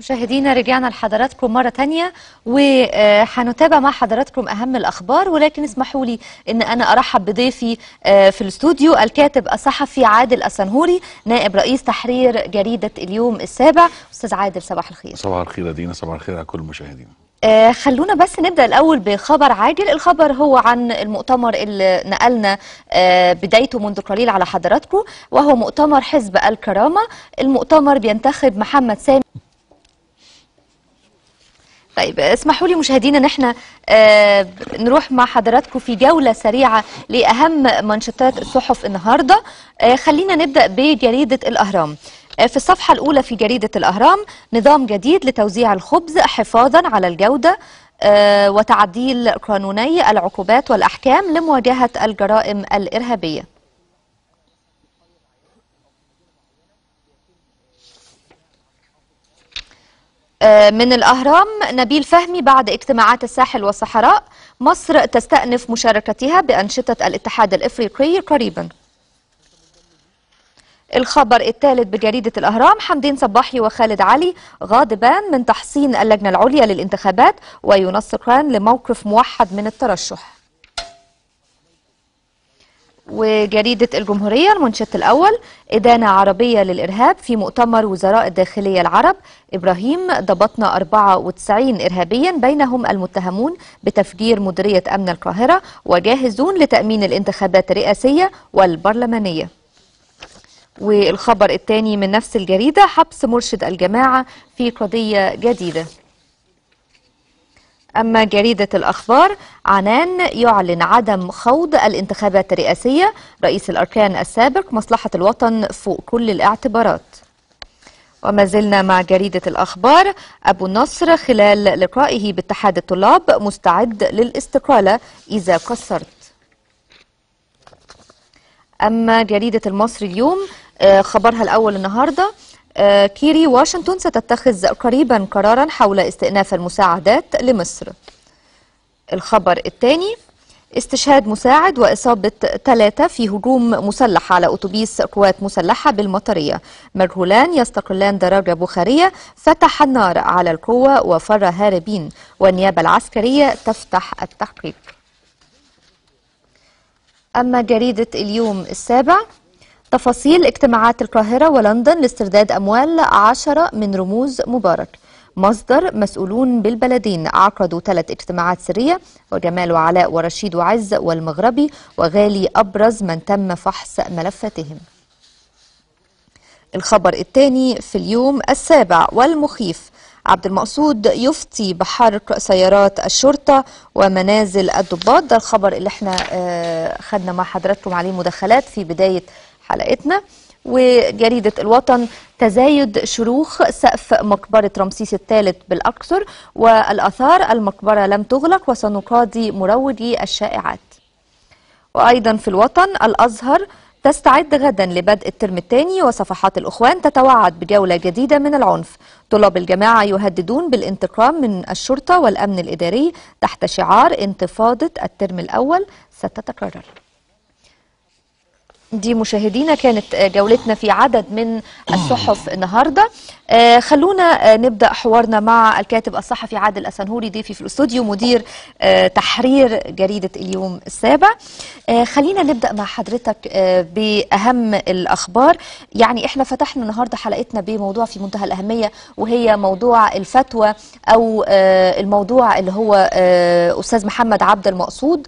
مشاهدينا رجعنا لحضراتكم مرة تانية وهنتابع مع حضراتكم أهم الأخبار ولكن اسمحوا لي أن أنا أرحب بضيفي آه، في الاستوديو الكاتب الصحفي عادل السنهوري نائب رئيس تحرير جريدة اليوم السابع أستاذ عادل صباح الخير صباح الخير يا دينا صباح الخير على كل المشاهدين آه، خلونا بس نبدأ الأول بخبر عاجل الخبر هو عن المؤتمر اللي نقلنا آه، بدايته منذ قليل على حضراتكم وهو مؤتمر حزب الكرامة المؤتمر بينتخب محمد سامي طيب اسمحوا لي مشاهدينا ان احنا آه، نروح مع حضراتكم في جوله سريعه لاهم منشطات الصحف النهارده آه، خلينا نبدا بجريده الاهرام آه، في الصفحة الأولى في جريدة الأهرام نظام جديد لتوزيع الخبز حفاظا على الجودة وتعديل قانوني العقوبات والأحكام لمواجهة الجرائم الإرهابية آه، من الأهرام نبيل فهمي بعد اجتماعات الساحل والصحراء مصر تستأنف مشاركتها بأنشطة الاتحاد الإفريقي قريبا الخبر الثالث بجريدة الأهرام حمدين صباحي وخالد علي غاضبان من تحصين اللجنة العليا للانتخابات وينسقان لموقف موحد من الترشح وجريدة الجمهورية المنشط الأول إدانة عربية للإرهاب في مؤتمر وزراء الداخلية العرب إبراهيم ضبطنا 94 إرهابيا بينهم المتهمون بتفجير مديرية أمن القاهرة وجاهزون لتأمين الانتخابات الرئاسية والبرلمانية والخبر الثاني من نفس الجريدة حبس مرشد الجماعة في قضية جديدة أما جريدة الأخبار عنان يعلن عدم خوض الانتخابات الرئاسية رئيس الأركان السابق مصلحة الوطن فوق كل الاعتبارات وما زلنا مع جريدة الأخبار أبو النصر خلال لقائه باتحاد الطلاب مستعد للاستقالة إذا قصرت أما جريدة المصري اليوم آه، خبرها الأول النهاردة آه، كيري واشنطن ستتخذ قريبا قرارا حول استئناف المساعدات لمصر الخبر الثاني استشهاد مساعد وإصابة ثلاثة في هجوم مسلح على أتوبيس قوات مسلحة بالمطرية مجهولان يستقلان دراجة بخارية فتح النار على القوة وفر هاربين والنيابة العسكرية تفتح التحقيق أما جريدة اليوم السابع تفاصيل اجتماعات القاهرة ولندن لاسترداد أموال عشرة من رموز مبارك مصدر مسؤولون بالبلدين عقدوا ثلاث اجتماعات سرية وجمال وعلاء ورشيد وعز والمغربي وغالي أبرز من تم فحص ملفاتهم الخبر الثاني في اليوم السابع والمخيف عبد المقصود يفتي بحرق سيارات الشرطة ومنازل الضباط ده الخبر اللي احنا آه، خدنا مع حضراتكم عليه مداخلات في بداية حلقتنا وجريدة الوطن تزايد شروخ سقف مقبرة رمسيس الثالث بالأقصر والأثار المقبرة لم تغلق وسنقاضي مروجي الشائعات وأيضا في الوطن الأزهر تستعد غدا لبدء الترم الثاني وصفحات الأخوان تتوعد بجولة جديدة من العنف طلاب الجماعة يهددون بالانتقام من الشرطة والأمن الإداري تحت شعار انتفاضة الترم الأول ستتكرر دي مشاهدينا كانت آه، جولتنا في عدد من الصحف النهاردة آه، خلونا آه، نبدأ حوارنا مع الكاتب الصحفي عادل أسنهوري ضيفي في الاستوديو مدير تحرير جريدة اليوم السابع خلينا نبدأ مع حضرتك بأهم الأخبار يعني احنا فتحنا النهاردة حلقتنا بموضوع في منتهى الأهمية وهي موضوع الفتوى أو الموضوع اللي هو أستاذ محمد عبد المقصود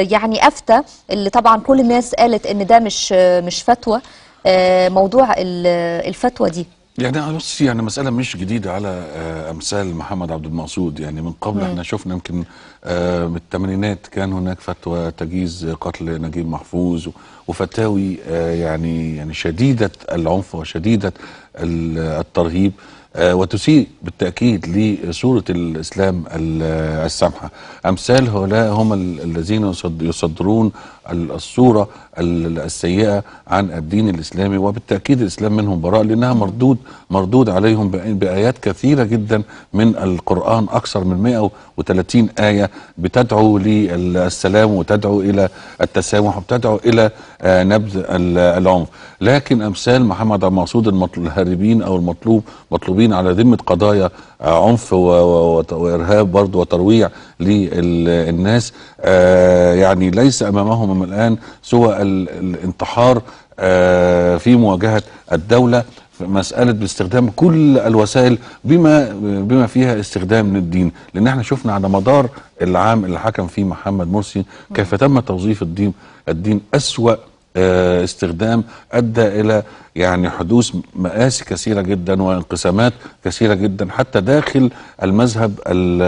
يعني أفتى اللي طبعا كل الناس قالت ان ده مش مش فتوى آه، موضوع الفتوى دي يعني بص يعني مسألة مش جديدة على آه، أمثال محمد عبد المقصود يعني من قبل مم. احنا شفنا يمكن آه، من الثمانينات كان هناك فتوى تجيز قتل نجيب محفوظ وفتاوي آه، يعني يعني شديده العنف وشديده الترهيب آه، وتسيء بالتاكيد لصوره الاسلام آه، السامحه امثال هؤلاء هم الذين يصدرون الصوره السيئه عن الدين الاسلامي وبالتاكيد الاسلام منهم براء لانها مردود مردود عليهم بايات كثيره جدا من القران اكثر من 130 ايه بتدعو للسلام وتدعو الى التسامح وبتدعو الى آه، نبذ العنف لكن امثال محمد عبد المقصود الهاربين او المطلوب مطلوبين على ذمه قضايا آه، عنف وارهاب برضه وترويع للناس آه، يعني ليس امامهم الان سوى الانتحار في مواجهه الدوله مسألة باستخدام كل الوسائل بما بما فيها استخدام للدين لأن احنا شفنا على مدار العام اللي حكم فيه محمد مرسي كيف تم توظيف الدين الدين أسوأ آه، استخدام ادى الى يعني حدوث مآسي كثيره جدا وانقسامات كثيره جدا حتى داخل المذهب الـ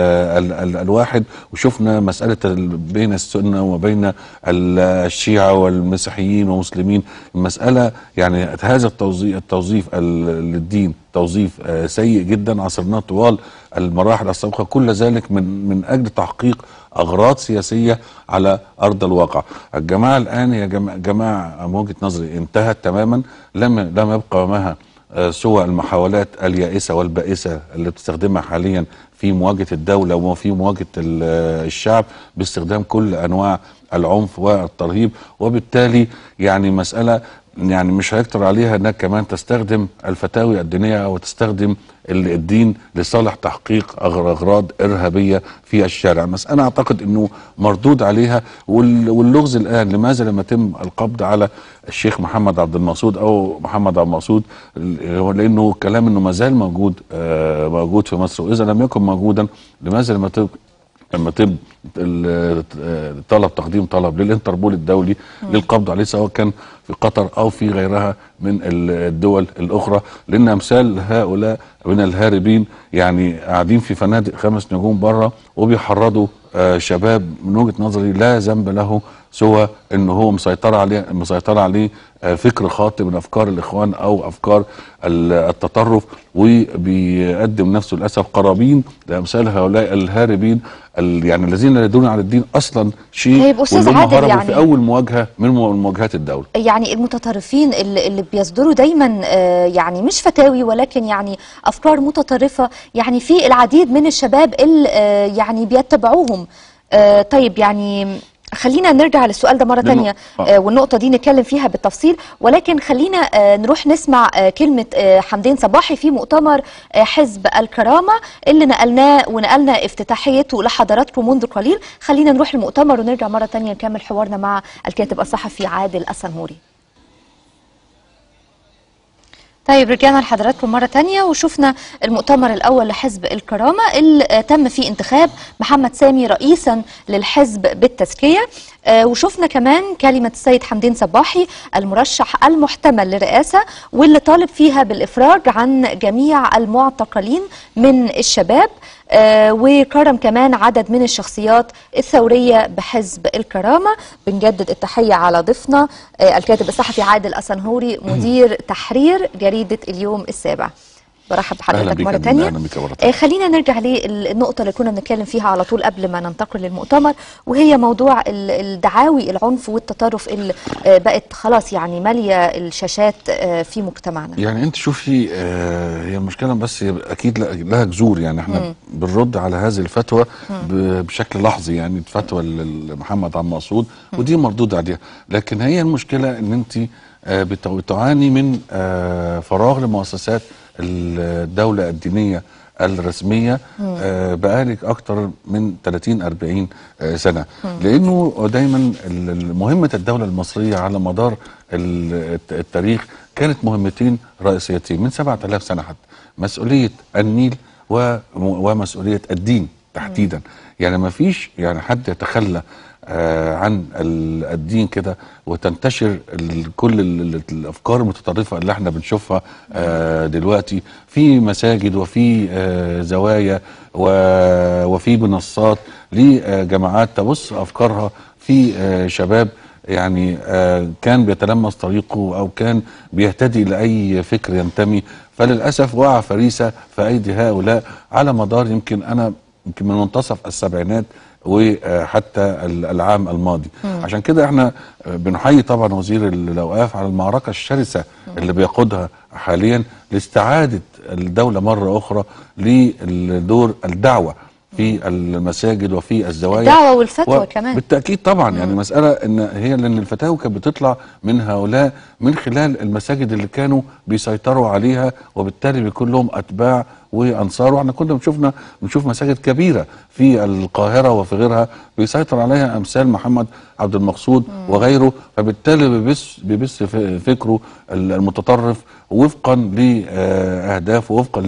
الـ الـ الواحد وشفنا مساله بين السنه وبين الشيعه والمسيحيين والمسلمين المساله يعني هذا التوظيف التوظيف للدين توظيف آه، سيء جدا عصرناه طوال المراحل السابقه كل ذلك من من اجل تحقيق اغراض سياسيه على ارض الواقع. الجماعه الان هي جماعه من وجهه نظري انتهت تماما لم لم يبقى امامها آه، سوى المحاولات اليائسه والبائسه اللي بتستخدمها حاليا في مواجهه الدوله وفي مواجهه آه، الشعب باستخدام كل انواع العنف والترهيب وبالتالي يعني مساله يعني مش هيكتر عليها انها كمان تستخدم الفتاوي الدينيه او تستخدم الدين لصالح تحقيق اغراض ارهابيه في الشارع، بس انا اعتقد انه مردود عليها واللغز الان لماذا لما تم القبض على الشيخ محمد عبد المقصود او محمد عبد المقصود لانه كلام انه ما زال موجود آه، موجود في مصر واذا لم يكن موجودا لماذا لما لما تم طلب تقديم طلب للانتربول الدولي للقبض عليه سواء كان في قطر او في غيرها من الدول الاخرى لان امثال هؤلاء من الهاربين يعني قاعدين في فنادق خمس نجوم بره وبيحرضوا آه، شباب من وجهه نظري لا ذنب له سوى ان هو مسيطر عليه مسيطر عليه آه، فكر خاطئ من افكار الاخوان او افكار التطرف وبيقدم نفسه للاسف قرابين لامثال هؤلاء الهاربين يعني الذين لا على عن الدين اصلا شيء طيب استاذ عادل يعني في اول مواجهه من مواجهات الدوله يعني المتطرفين اللي, اللي بيصدروا دايما آه، يعني مش فتاوي ولكن يعني افكار متطرفه يعني في العديد من الشباب اللي آه، يعني بيتبعوهم طيب يعني خلينا نرجع للسؤال ده مره ثانيه آه،, آه والنقطه دي نتكلم فيها بالتفصيل ولكن خلينا آه نروح نسمع آه كلمه آه حمدين صباحي في مؤتمر آه حزب الكرامه اللي نقلناه ونقلنا افتتاحيته لحضراتكم منذ قليل خلينا نروح المؤتمر ونرجع مره ثانيه نكمل حوارنا مع الكاتب الصحفي عادل السنهوري طيب رجعنا لحضراتكم مرة تانية وشفنا المؤتمر الأول لحزب الكرامة اللي تم فيه انتخاب محمد سامي رئيسا للحزب بالتزكية آه، وشفنا كمان كلمة السيد حمدين صباحي المرشح المحتمل للرئاسة واللي طالب فيها بالإفراج عن جميع المعتقلين من الشباب آه، وكرم كمان عدد من الشخصيات الثورية بحزب الكرامة بنجدد التحية على ضيفنا آه، الكاتب الصحفي عادل أسنهوري مدير تحرير جريدة اليوم السابع برحب بحضرتك مرة تانية آه خلينا نرجع للنقطة اللي كنا بنتكلم فيها على طول قبل ما ننتقل للمؤتمر وهي موضوع الدعاوي العنف والتطرف اللي آه، بقت خلاص يعني مالية الشاشات آه في مجتمعنا يعني انت شوفي آه، هي المشكلة بس اكيد لها جذور يعني احنا مم. بنرد على هذه الفتوى بشكل لحظي يعني الفتوى لمحمد عم مقصود ودي مردود عليها لكن هي المشكلة ان انت آه، بتعاني من فراغ لمؤسسات الدولة الدينية الرسمية آه، بقالك أكتر من 30-40 آه، سنة لأنه دايما مهمة الدولة المصرية على مدار التاريخ كانت مهمتين رئيسيتين من 7000 سنة حتى مسؤولية النيل ومسؤولية الدين تحديدا يعني ما فيش يعني حد يتخلى آه، عن الدين كده وتنتشر كل الافكار المتطرفه اللي احنا بنشوفها آه، دلوقتي في مساجد وفي آه، زوايا وفي منصات لجماعات تبص افكارها في شباب يعني كان بيتلمس طريقه او كان بيهتدي لاي فكر ينتمي فللاسف وقع فريسه في ايدي هؤلاء على مدار يمكن انا يمكن من منتصف السبعينات وحتى العام الماضي مم. عشان كده احنا بنحيي طبعا وزير الاوقاف على المعركه الشرسه اللي بيقودها حاليا لاستعاده الدوله مره اخرى لدور الدعوه في المساجد وفي الزوايا الدعوه والفتوى و... كمان بالتاكيد طبعا يعني مساله ان هي لان الفتاوى كانت بتطلع من هؤلاء من خلال المساجد اللي كانوا بيسيطروا عليها وبالتالي بيكون لهم اتباع وانصار واحنا كنا بنشوفنا بنشوف مساجد كبيره في القاهره وفي غيرها بيسيطر عليها امثال محمد عبد المقصود مم. وغيره فبالتالي بيبث بيبث فكره المتطرف وفقا لاهدافه وفقا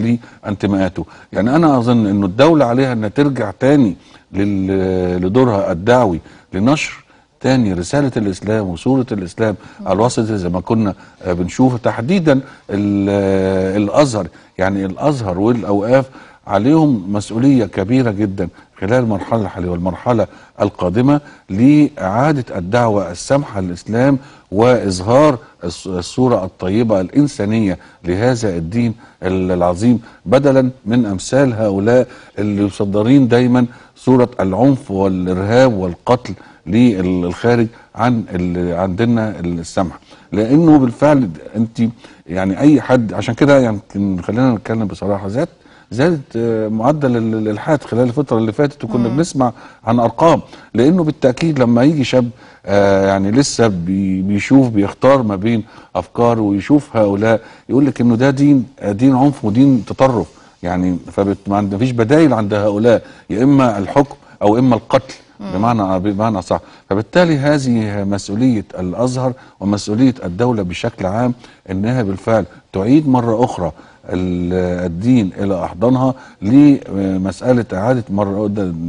لانتماءاته يعني انا اظن انه الدوله عليها انها ترجع تاني لدورها الدعوي لنشر تاني رسالة الإسلام وصورة الإسلام على الوسط زي ما كنا بنشوف تحديدا الأزهر يعني الأزهر والأوقاف عليهم مسؤوليه كبيره جدا خلال المرحله الحاليه والمرحله القادمه لاعاده الدعوه السامحه للاسلام واظهار الصوره الطيبه الانسانيه لهذا الدين العظيم بدلا من امثال هؤلاء اللي مصدرين دايما صوره العنف والارهاب والقتل للخارج عن اللي عندنا السمح لانه بالفعل انت يعني اي حد عشان كده يعني خلينا نتكلم بصراحه ذات زادت آه، معدل الالحاد خلال الفتره اللي فاتت وكنا مم. بنسمع عن ارقام لانه بالتاكيد لما يجي شاب آه، يعني لسه بيشوف بيختار ما بين افكار ويشوف هؤلاء يقول لك انه ده دين آه، دين عنف ودين تطرف يعني فما فيش بدايل عند هؤلاء يا اما الحكم او اما القتل بمعنى بمعنى صح فبالتالي هذه مسؤوليه الازهر ومسؤوليه الدوله بشكل عام انها بالفعل تعيد مره اخرى الدين الى احضانها لمساله اعاده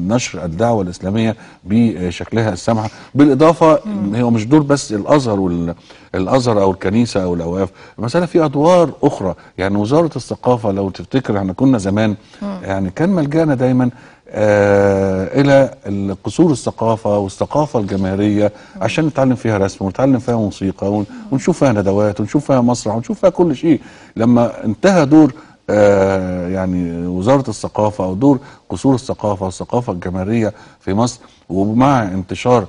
نشر الدعوه الاسلاميه بشكلها السامحه بالاضافه هو مش دور بس الازهر وال الازهر او الكنيسه او الاوقاف المساله في ادوار اخرى يعني وزاره الثقافه لو تفتكر احنا كنا زمان يعني كان ملجانا دايما آه، الى قصور الثقافه والثقافه الجماهيريه عشان نتعلم فيها رسم ونتعلم فيها موسيقى ونشوف فيها ندوات ونشوف فيها مسرح ونشوف فيها كل شيء لما انتهى دور آه، يعني وزاره الثقافه او دور قصور الثقافه والثقافه الجماهيريه في مصر ومع انتشار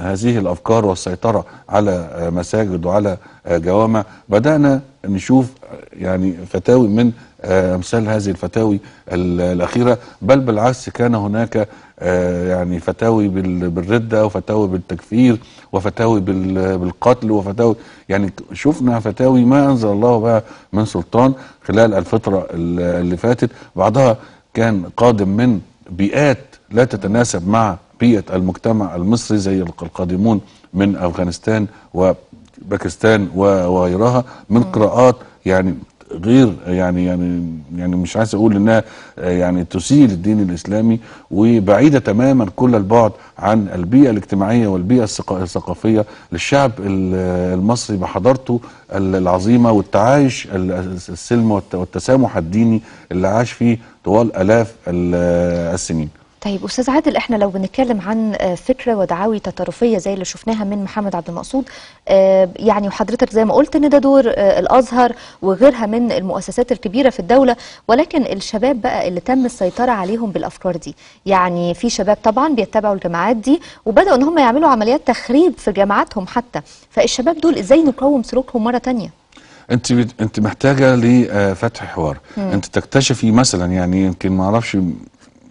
هذه الافكار والسيطره على مساجد وعلى جوامع بدانا نشوف يعني فتاوي من آه، امثال هذه الفتاوي الاخيره بل بالعكس كان هناك آه، يعني فتاوي بالرده وفتاوي بالتكفير وفتاوي بالقتل وفتاوي يعني شفنا فتاوي ما انزل الله بها من سلطان خلال الفتره اللي فاتت بعضها كان قادم من بيئات لا تتناسب مع بيئه المجتمع المصري زي القادمون من افغانستان و باكستان وغيرها من قراءات يعني غير يعني يعني يعني مش عايز اقول انها آه، يعني تسيء للدين الاسلامي وبعيده تماما كل البعد عن البيئه الاجتماعيه والبيئه الثقافيه للشعب المصري بحضارته العظيمه والتعايش السلم والتسامح الديني اللي عاش فيه طوال الاف آه، السنين. طيب استاذ عادل احنا لو بنتكلم عن آه، فكره ودعاوي تطرفيه زي اللي شفناها من محمد عبد المقصود آه، يعني وحضرتك زي ما قلت ان ده دور آه، الازهر وغيرها من المؤسسات الكبيره في الدوله ولكن الشباب بقى اللي تم السيطره عليهم بالافكار دي يعني في شباب طبعا بيتبعوا الجماعات دي وبداوا ان هم يعملوا عمليات تخريب في جامعاتهم حتى فالشباب دول ازاي نقاوم سلوكهم مره تانية انت انت محتاجه لفتح حوار مم. انت تكتشفي مثلا يعني يمكن ما اعرفش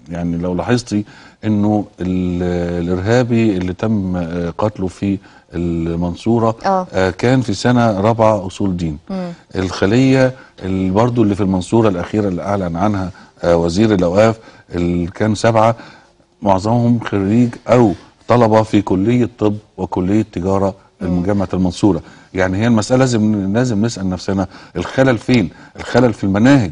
يعني لو لاحظتي انه الارهابي اللي تم آه، قتله في المنصوره آه. آه. كان في سنه رابعه اصول دين مم. الخليه برضه اللي في المنصوره الاخيره اللي اعلن عنها آه، وزير الاوقاف اللي كان سبعه معظمهم خريج او طلبه في كليه طب وكليه تجاره جامعه المنصوره يعني هي المساله لازم لازم نسال نفسنا الخلل فين الخلل في المناهج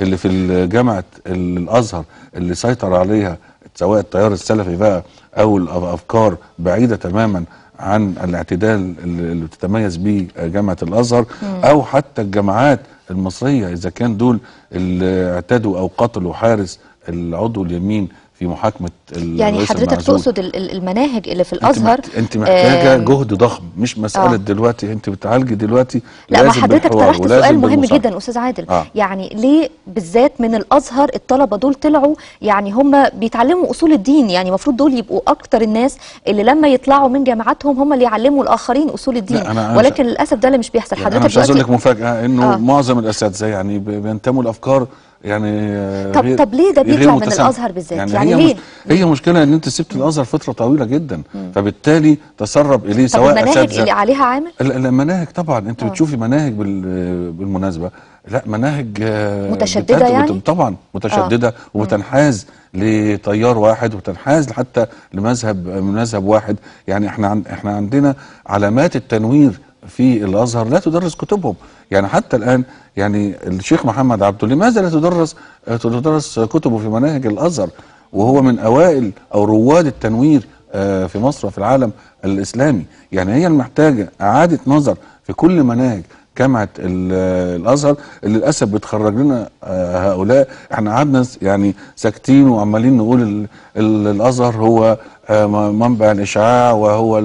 اللي في جامعه الازهر اللي سيطر عليها سواء التيار السلفي بقى او الافكار بعيده تماما عن الاعتدال اللي بتتميز بيه جامعه الازهر او حتى الجامعات المصريه اذا كان دول اللي اعتدوا او قتلوا حارس العضو اليمين في محاكمه يعني حضرتك المعزول. تقصد المناهج اللي في الازهر انت محتاجه جهد ضخم مش مساله آه. دلوقتي انت بتعالجي دلوقتي لا ما حضرتك طرحت سؤال مهم جدا استاذ عادل آه. يعني ليه بالذات من الازهر الطلبه دول طلعوا يعني هم بيتعلموا اصول الدين يعني المفروض دول يبقوا اكتر الناس اللي لما يطلعوا من جامعاتهم هم اللي يعلموا الاخرين اصول الدين أنا ولكن للاسف ده اللي مش بيحصل يعني حضرتك انا مش عايز اقول لك مفاجاه انه آه. معظم الاساتذه يعني بينتموا لافكار يعني آه، طب طب ليه ده بيطلع من الازهر بالذات يعني, يعني هي ليه مش هي مشكله ان انت سبت الازهر فتره طويله جدا مم. فبالتالي تسرب اليه سواء المناهج اللي عليها عامل المناهج طبعا انت آه. بتشوفي مناهج بالمناسبه لا مناهج آه، متشدده يعني طبعا متشدده أوه. وبتنحاز لتيار واحد وتنحاز حتى لمذهب مذهب واحد يعني احنا عن احنا عندنا علامات التنوير في الازهر لا تدرس كتبهم يعني حتى الان يعني الشيخ محمد عبده لماذا لا تدرس تدرس كتبه في مناهج الازهر وهو من اوائل او رواد التنوير آه، في مصر وفي العالم الاسلامي يعني هي محتاجه اعاده نظر في كل مناهج جامعه الازهر اللي للاسف بتخرج لنا آه، هؤلاء احنا قعدنا يعني ساكتين وعمالين نقول الازهر هو آه، منبع الاشعاع وهو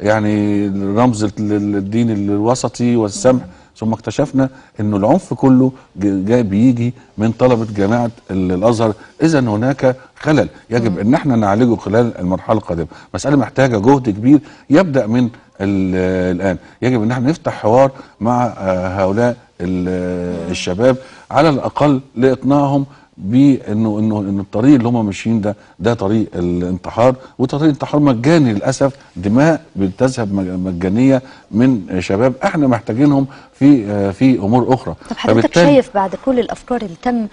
يعني رمز الدين الوسطي والسمح ثم اكتشفنا أن العنف كله جاي بيجي من طلبة جامعة الأزهر إذا هناك خلل يجب أن احنا نعالجه خلال المرحلة القادمة مسألة محتاجة جهد كبير يبدأ من الآن يجب أن احنا نفتح حوار مع آه، هؤلاء الشباب على الأقل لإقناعهم بانه انه ان الطريق اللي هم ماشيين ده ده طريق الانتحار وطريق الانتحار مجاني للاسف دماء بتذهب مجانيه من شباب احنا محتاجينهم في في امور اخرى طب حضرتك شايف بعد كل الافكار اللي تم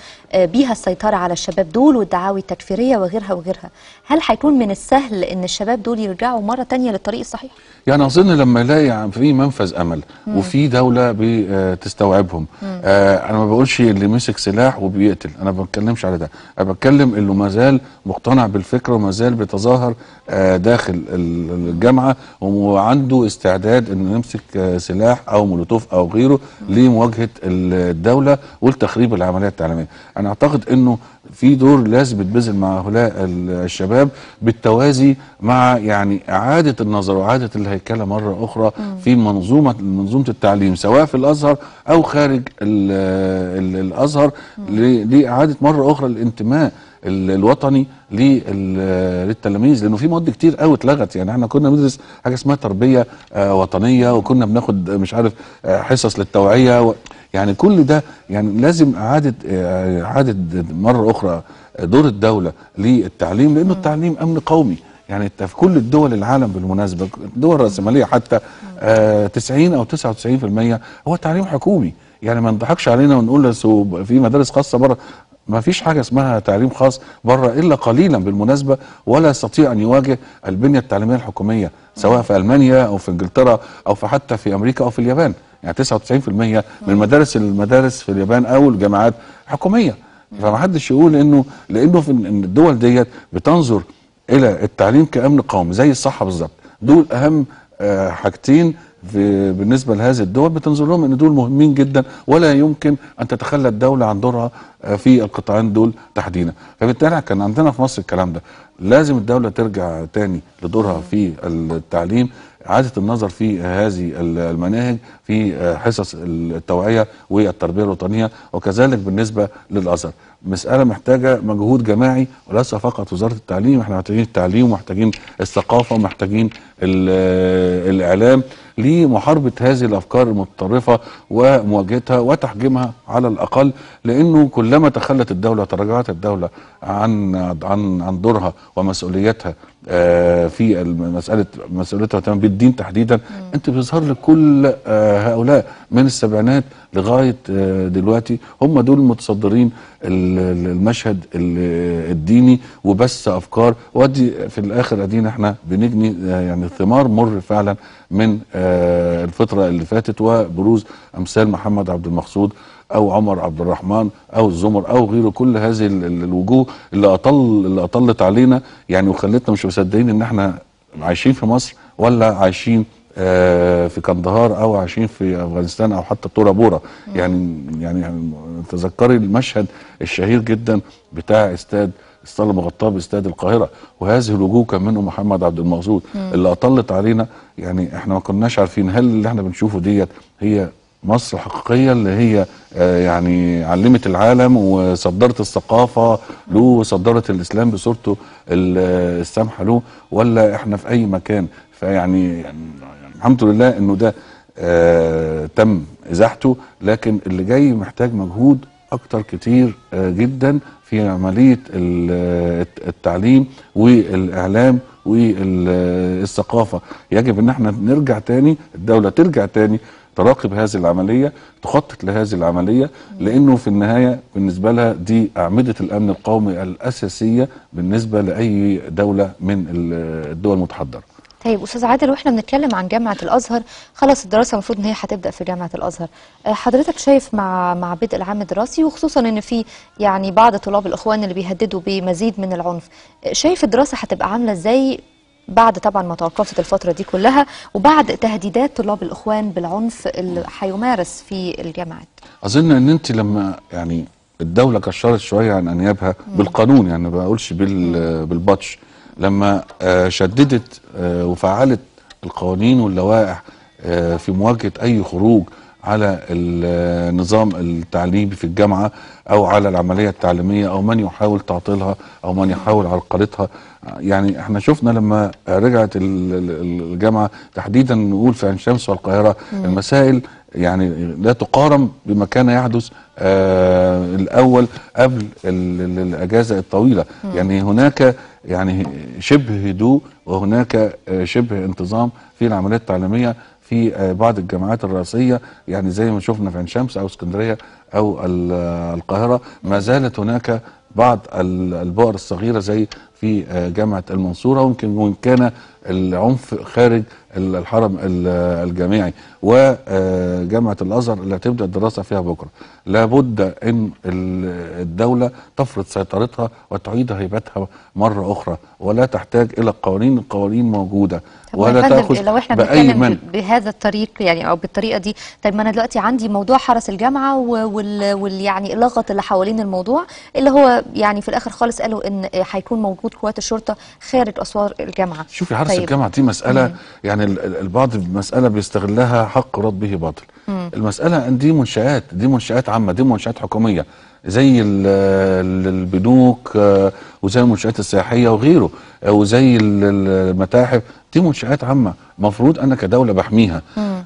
بيها السيطره على الشباب دول والدعاوي التكفيريه وغيرها وغيرها هل هيكون من السهل ان الشباب دول يرجعوا مره تانية للطريق الصحيح يعني اظن لما يلاقي في منفذ امل مم. وفي دوله بتستوعبهم آه،, آه انا ما بقولش اللي مسك سلاح وبيقتل انا بتكلمش على ده انا بتكلم اللي ما زال مقتنع بالفكره وما زال بيتظاهر آه، داخل الجامعه وعنده استعداد انه يمسك آه، سلاح او مولوتوف او غيره لمواجهه الدوله والتخريب العمليه التعليميه انا اعتقد انه في دور لازم يتبذل مع هؤلاء الشباب بالتوازي مع يعني اعاده النظر واعاده الهيكله مره اخرى مم. في منظومه منظومه التعليم سواء في الازهر او خارج الـ الـ الازهر لاعاده مره اخرى الانتماء الوطني للتلاميذ لانه في مواد كتير قوي اتلغت يعني احنا كنا بندرس حاجه اسمها تربيه آه، وطنيه وكنا بناخد آه، مش عارف آه، حصص للتوعيه و... يعني كل ده يعني لازم اعاده اعاده مره اخرى دور الدوله للتعليم لانه التعليم امن قومي يعني في كل الدول العالم بالمناسبه الدول الراسماليه حتى 90 او 99% هو تعليم حكومي يعني ما نضحكش علينا ونقول في مدارس خاصه بره ما فيش حاجه اسمها تعليم خاص بره الا قليلا بالمناسبه ولا يستطيع ان يواجه البنيه التعليميه الحكوميه سواء في المانيا او في انجلترا او في حتى في امريكا او في اليابان يعني 99% من المدارس المدارس في اليابان او الجامعات حكوميه فمحدش يقول انه لانه في الدول ديت بتنظر الى التعليم كامن قومي زي الصحه بالظبط دول اهم آه، حاجتين بالنسبه لهذه الدول بتنظر لهم ان دول مهمين جدا ولا يمكن ان تتخلى الدوله عن دورها آه، في القطاعين دول تحديدا فبالتالي كان عندنا في مصر الكلام ده لازم الدوله ترجع تاني لدورها في التعليم اعاده النظر في هذه المناهج في آه، حصص التوعيه والتربيه الوطنيه وكذلك بالنسبه للازهر مساله محتاجه مجهود جماعي وليس فقط وزاره التعليم احنا محتاجين التعليم ومحتاجين الثقافه ومحتاجين آه، الاعلام لمحاربة هذه الأفكار المتطرفة ومواجهتها وتحجيمها على الأقل لأنه كلما تخلت الدولة تراجعت الدولة عن عن عن دورها ومسؤوليتها آه، في مساله مسؤوليتها تمام بالدين تحديدا انت بيظهر لك كل آه، هؤلاء من السبعينات لغايه آه، دلوقتي هم دول المتصدرين المشهد الديني وبس افكار ودي في الاخر ادينا احنا بنجني يعني ثمار مر فعلا من الفتره اللي فاتت وبروز امثال محمد عبد المقصود او عمر عبد الرحمن او الزمر او غيره كل هذه الوجوه اللي اطل اللي اطلت علينا يعني وخلتنا مش مصدقين ان احنا عايشين في مصر ولا عايشين آه، في كندهار او عايشين في افغانستان او حتى تورا بورا يعني يعني تذكري المشهد الشهير جدا بتاع استاد استاد مغطاه باستاد القاهره وهذه الوجوه كان منهم محمد عبد المقصود اللي اطلت علينا يعني احنا ما كناش عارفين هل اللي احنا بنشوفه ديت هي مصر حقيقية اللي هي آه، يعني علمت العالم وصدرت الثقافة له وصدرت الإسلام بصورته آه، السامحة له ولا إحنا في أي مكان فيعني يعني الحمد لله إنه ده آه، تم إزاحته لكن اللي جاي محتاج مجهود أكتر كتير جدا في عملية التعليم والإعلام والثقافة يجب إن احنا نرجع تاني الدولة ترجع تاني تراقب هذه العمليه تخطط لهذه العمليه لانه في النهايه بالنسبه لها دي اعمده الامن القومي الاساسيه بالنسبه لاي دوله من الدول المتحضره طيب استاذ عادل واحنا بنتكلم عن جامعه الازهر خلاص الدراسه المفروض ان هي هتبدا في جامعه الازهر آه، حضرتك شايف مع مع بدء العام الدراسي وخصوصا ان في يعني بعض طلاب الاخوان اللي بيهددوا بمزيد من العنف آه، شايف الدراسه هتبقى عامله ازاي بعد طبعا ما توقفت الفترة دي كلها وبعد تهديدات طلاب الإخوان بالعنف اللي هيمارس في الجامعات أظن أن أنت لما يعني الدولة كشرت شوية عن أنيابها بالقانون يعني ما بقولش بالبطش لما آه، شددت آه، وفعلت القوانين واللوائح آه، في مواجهة أي خروج على النظام التعليمي في الجامعة أو على العملية التعليمية أو من يحاول تعطيلها أو من يحاول عرقلتها يعني احنا شفنا لما رجعت الجامعة تحديدا نقول في عين شمس والقاهرة المسائل يعني لا تقارن بما كان يحدث آه الاول قبل الاجازه الطويله مم. يعني هناك يعني شبه هدوء وهناك آه، شبه انتظام في العمليات التعليميه في آه، بعض الجامعات الرئيسيه يعني زي ما شفنا في عين شمس او اسكندريه او آه، القاهره ما زالت هناك بعض البؤر الصغيره زي في آه، جامعه المنصوره ويمكن وان كان العنف خارج الحرم الجامعي وجامعه آه، الازهر اللي هتبدا الدراسه فيها بكره لابد ان الدوله تفرض سيطرتها وتعيد هيبتها مره اخرى ولا تحتاج الى قوانين القوانين موجوده ولا تاخذ لو احنا بنتكلم من. بهذا الطريق يعني او بالطريقه دي طيب ما انا دلوقتي عندي موضوع حرس الجامعه وال, وال يعني اللغط اللي حوالين الموضوع اللي هو يعني في الاخر خالص قالوا ان هيكون موجود قوات الشرطه خارج اسوار الجامعه شوفي حرس بس طيب. الجامعه دي مساله مم. يعني البعض مساله بيستغلها حق رد به باطل مم. المساله دي منشات دي منشات عامه دي منشات حكوميه زي البنوك آه، وزي المنشات السياحيه وغيره آه، وزي المتاحف دي منشات عامه المفروض انا كدوله بحميها مم.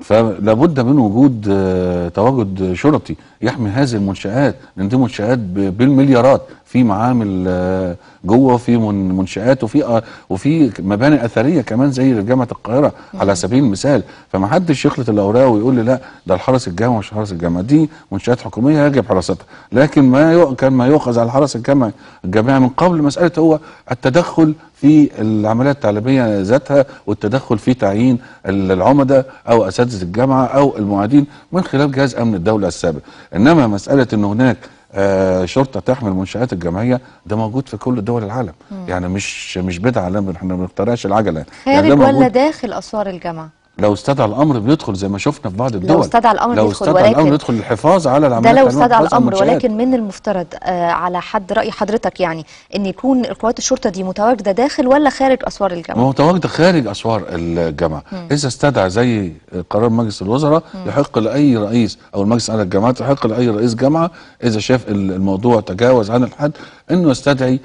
فلابد من وجود آه، تواجد شرطي يحمي هذه المنشآت لأن دي منشآت بالمليارات في معامل آه، جوه في منشآت وفي آه، وفي مباني أثرية كمان زي جامعة القاهرة على سبيل المثال فمحدش يخلط الأوراق ويقول لي لا ده الحرس الجامعي مش حرس الجامعي دي منشآت حكومية يجب حراستها لكن ما كان ما يؤخذ على الحرس الجامعي الجامعي من قبل مسألة هو التدخل في العمليه التعليميه ذاتها والتدخل في تعيين العمدة او اساتذه الجامعه او المعادين من خلال جهاز امن الدوله السابق انما مساله ان هناك آه شرطه تحمل منشات الجمعيه ده موجود في كل دول العالم مم. يعني مش مش بدعه احنا ما بنخترعش العجله يعني خارج يعني ولا داخل اسوار الجامعه لو استدعى الامر بيدخل زي ما شفنا في بعض الدول لو استدعى الامر لو بيدخل استدعى الامر بيدخل الحفاظ على العمليات ده لو استدعى الامر ولكن من المفترض آه على حد راي حضرتك يعني ان يكون قوات الشرطه دي متواجده داخل ولا خارج اسوار الجامعه؟ متواجده خارج اسوار الجامعه اذا استدعى زي قرار مجلس الوزراء يحق لاي رئيس او المجلس على الجامعات يحق لاي رئيس جامعه اذا شاف الموضوع تجاوز عن الحد انه يستدعي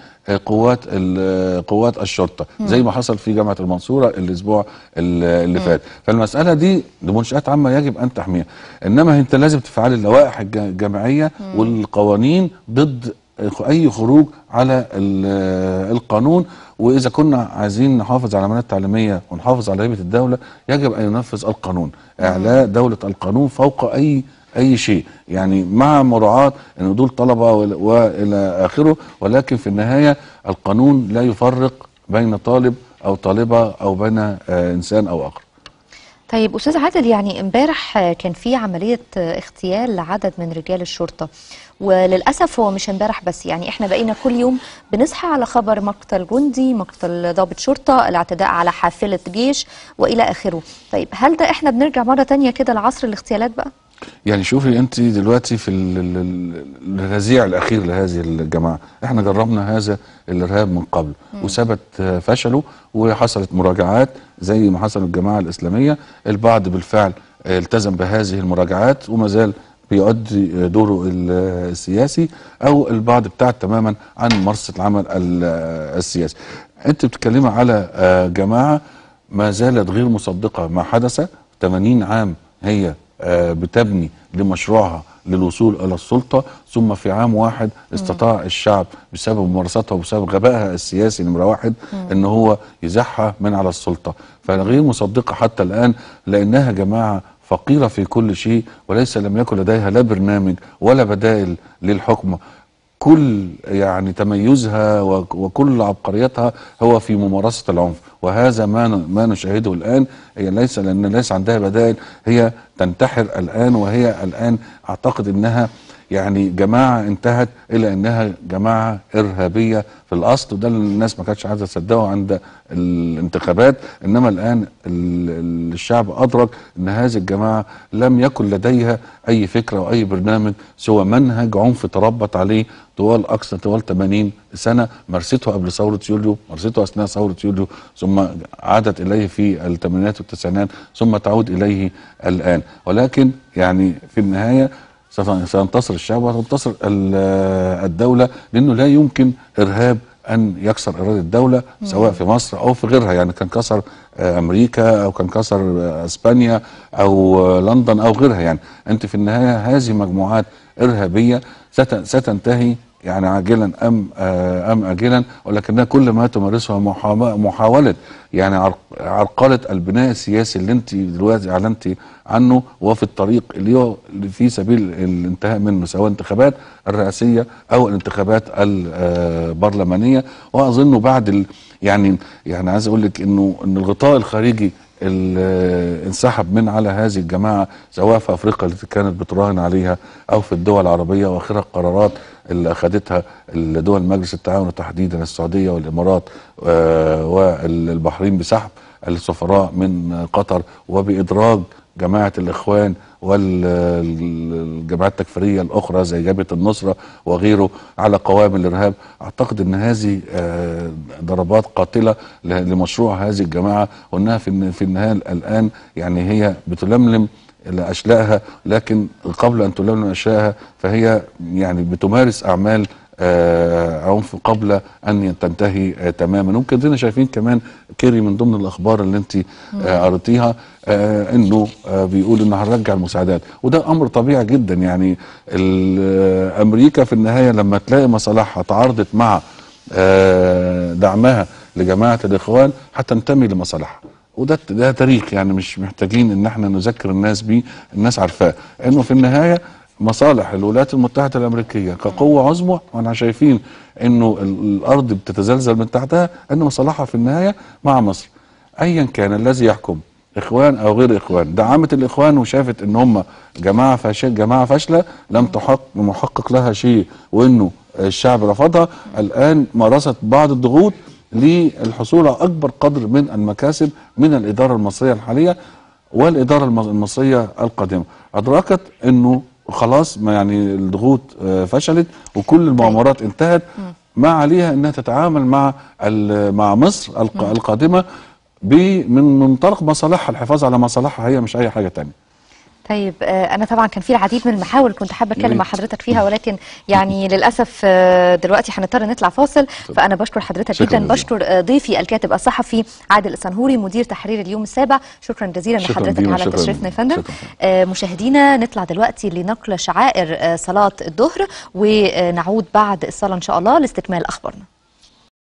قوات قوات الشرطه زي ما حصل في جامعه المنصوره الاسبوع اللي فات فالمساله دي لمنشات عامه يجب ان تحميها انما انت لازم تفعل اللوائح الجامعيه والقوانين ضد اي خروج على القانون واذا كنا عايزين نحافظ على العمليه التعليميه ونحافظ على هيبه الدوله يجب ان ينفذ القانون اعلاء دوله القانون فوق اي اي شيء يعني مع مراعاه ان دول طلبه والى اخره ولكن في النهايه القانون لا يفرق بين طالب او طالبه او بين آه، انسان او اخر طيب استاذ عادل يعني امبارح كان في عمليه اغتيال لعدد من رجال الشرطه وللاسف هو مش امبارح بس يعني احنا بقينا كل يوم بنصحى على خبر مقتل جندي مقتل ضابط شرطه الاعتداء على حافله جيش والى اخره طيب هل ده احنا بنرجع مره تانية كده لعصر الاغتيالات بقى يعني شوفي انت دلوقتي في الرزيع الاخير لهذه الجماعه احنا جربنا هذا الارهاب من قبل وثبت فشله وحصلت مراجعات زي ما حصل الجماعه الاسلاميه البعض بالفعل التزم بهذه المراجعات وما زال بيؤدي دوره السياسي او البعض ابتعد تماما عن ممارسه العمل السياسي انت بتتكلمي على آه، جماعه ما زالت غير مصدقه ما حدث 80 عام هي آه، بتبني لمشروعها للوصول الى السلطه ثم في عام واحد استطاع الشعب بسبب ممارساتها وبسبب غبائها السياسي نمره واحد ان هو يزحها من على السلطه فغير مصدقه حتى الان لانها جماعه فقيره في كل شيء وليس لم يكن لديها لا برنامج ولا بدائل للحكم كل يعني تميزها وكل عبقريتها هو في ممارسة العنف وهذا ما ما نشاهده الآن هي ليس لأن ليس عندها بدائل هي تنتحر الآن وهي الآن أعتقد أنها يعني جماعه انتهت الى انها جماعه ارهابيه في الاصل وده اللي الناس ما كانتش عايزه تصدقه عند الانتخابات انما الان الشعب ادرك ان هذه الجماعه لم يكن لديها اي فكره واي برنامج سوى منهج عنف تربط عليه طوال اقصى طوال 80 سنه مرسته قبل ثوره يوليو مرسته اثناء ثوره يوليو ثم عادت اليه في الثمانينات والتسعينات ثم تعود اليه الان ولكن يعني في النهايه سينتصر الشعب وتنتصر الدولة لأنه لا يمكن إرهاب أن يكسر إرادة الدولة سواء في مصر أو في غيرها يعني كان كسر آه، أمريكا أو كان كسر آه، أسبانيا أو آه، لندن أو غيرها يعني أنت في النهاية هذه مجموعات إرهابية ستنتهي يعني عاجلا ام آه، ام اجلا ولكنها كل ما تمارسها محاوله يعني عرقله البناء السياسي اللي انت دلوقتي اعلنتي عنه وفي الطريق اللي هو في سبيل الانتهاء منه سواء انتخابات الرئاسيه او الانتخابات البرلمانيه آه، واظنه بعد يعني يعني عايز اقول لك انه ان الغطاء الخارجي آه، انسحب من على هذه الجماعه سواء في افريقيا التي كانت بتراهن عليها او في الدول العربيه واخرها قرارات اللي اخذتها دول مجلس التعاون تحديدا السعوديه والامارات آه، والبحرين بسحب السفراء من قطر وبادراج جماعه الاخوان والجماعات التكفيريه الاخرى زي جبهه النصره وغيره على قوائم الارهاب اعتقد ان هذه آه، ضربات قاتله لمشروع هذه الجماعه وانها في النهايه الان يعني هي بتلملم لأشلائها لكن قبل أن تلون أشلائها فهي يعني بتمارس أعمال آه، عنف قبل ان تنتهي آه، تماما ممكن زينا شايفين كمان كيري من ضمن الاخبار اللي انت آه، قريتيها انه بيقول انه هنرجع المساعدات وده امر طبيعي جدا يعني امريكا في النهايه لما تلاقي مصالحها تعارضت مع دعمها لجماعه الاخوان هتنتمي لمصالحها وده ده تاريخ يعني مش محتاجين ان احنا نذكر الناس بيه الناس عارفاه انه في النهايه مصالح الولايات المتحده الامريكيه كقوه عظمى واحنا شايفين انه الارض بتتزلزل من تحتها ان مصالحها في النهايه مع مصر ايا كان الذي يحكم اخوان او غير اخوان دعمت الاخوان وشافت ان هم جماعه فاشله جماعه فاشله لم تحقق محقق لها شيء وانه الشعب رفضها الان مارست بعض الضغوط للحصول على اكبر قدر من المكاسب من الاداره المصريه الحاليه والاداره المصريه القادمه ادركت انه خلاص ما يعني الضغوط آه، فشلت وكل المؤامرات انتهت ما عليها انها تتعامل مع مع مصر القادمه من منطلق مصالحها الحفاظ على مصالحها هي مش اي حاجه ثانيه طيب آه، انا طبعا كان في العديد من المحاور كنت حابه اتكلم مع حضرتك فيها ولكن يعني للاسف آه، دلوقتي هنضطر نطلع فاصل فانا بشكر حضرتك جدا بشكر آه، ضيفي الكاتب الصحفي عادل السنهوري مدير تحرير اليوم السابع شكرا جزيلا شكرا لحضرتك على تشريفنا يا فندم مشاهدينا نطلع دلوقتي لنقل شعائر صلاه الظهر ونعود بعد الصلاه ان شاء الله لاستكمال اخبارنا